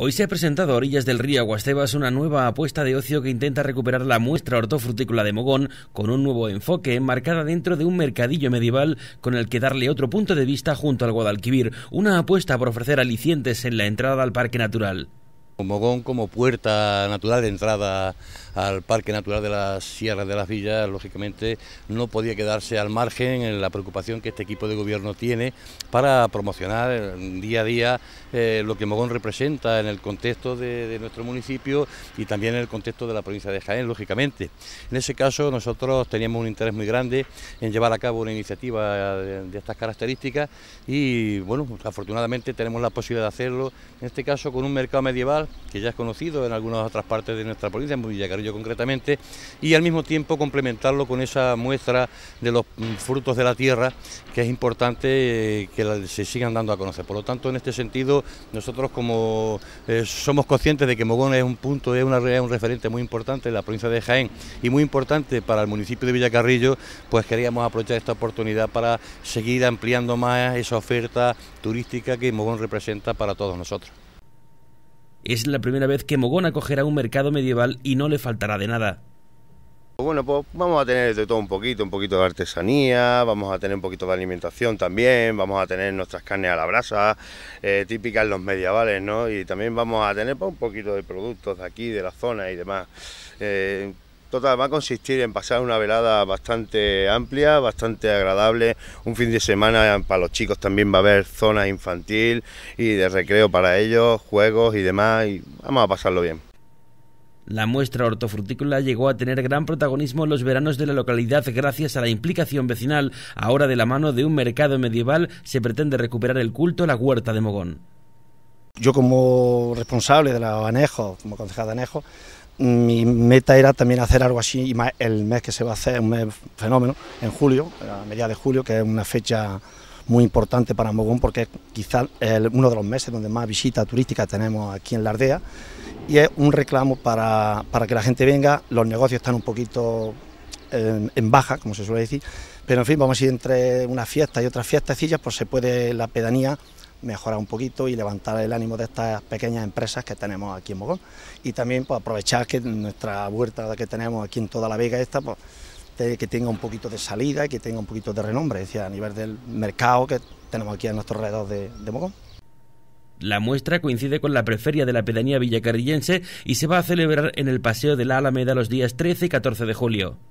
Hoy se ha presentado a orillas del río Aguastebas una nueva apuesta de ocio que intenta recuperar la muestra hortofrutícola de Mogón con un nuevo enfoque, enmarcada dentro de un mercadillo medieval con el que darle otro punto de vista junto al Guadalquivir, una apuesta por ofrecer alicientes en la entrada al parque natural. Mogón como puerta natural de entrada al Parque Natural de las Sierras de las Villas, lógicamente no podía quedarse al margen en la preocupación que este equipo de gobierno tiene para promocionar día a día eh, lo que Mogón representa en el contexto de, nuestro municipio y también en el contexto de la provincia de Jaén, lógicamente. En ese caso nosotros teníamos un interés muy grande en llevar a cabo una iniciativa de estas características y bueno, afortunadamente tenemos la posibilidad de hacerlo, en este caso con un mercado medieval que ya es conocido en algunas otras partes de nuestra provincia, en Villacarrillo concretamente, y al mismo tiempo complementarlo con esa muestra de los mm, frutos de la tierra, que es importante eh, que se sigan dando a conocer. Por lo tanto, en este sentido, nosotros como eh, somos conscientes de que Mogón es un punto, es, una, es un referente muy importante en la provincia de Jaén y muy importante para el municipio de Villacarrillo, pues queríamos aprovechar esta oportunidad para seguir ampliando más esa oferta turística que Mogón representa para todos nosotros. Es la primera vez que Mogón acogerá un mercado medieval y no le faltará de nada. Bueno, pues vamos a tener de todo un poquito, un poquito de artesanía, vamos a tener un poquito de alimentación también, vamos a tener nuestras carnes a la brasa, eh, típicas los medievales, ¿no? Y también vamos a tener pues, un poquito de productos de aquí, de la zona y demás. Eh, Total, va a consistir en pasar una velada bastante amplia, bastante agradable, un fin de semana para los chicos también va a haber zona infantil y de recreo para ellos, juegos y demás, y vamos a pasarlo bien. La muestra hortofrutícola llegó a tener gran protagonismo en los veranos de la localidad gracias a la implicación vecinal. Ahora de la mano de un mercado medieval se pretende recuperar el culto a la huerta de Mogón. Yo como responsable de la anejos, como concejal de anejo, mi meta era también hacer algo así y más el mes que se va a hacer, un mes fenómeno, en julio, a mediados de julio, que es una fecha muy importante para Mogón porque es quizás uno de los meses donde más visita turística tenemos aquí en la aldea y es un reclamo para, que la gente venga, los negocios están un poquito en, baja, como se suele decir, pero en fin, vamos a ir entre una fiesta y otras fiestecillas, pues se puede la pedanía mejorar un poquito y levantar el ánimo de estas pequeñas empresas que tenemos aquí en Mogón. Y también pues, aprovechar que nuestra huerta que tenemos aquí en toda la vega esta, pues, que tenga un poquito de salida y que tenga un poquito de renombre, es a nivel del mercado que tenemos aquí ...en nuestro alrededor de, de Mogón. La muestra coincide con la preferia de la pedanía villacarrillense y se va a celebrar en el Paseo de la Alameda los días 13 y 14 de julio.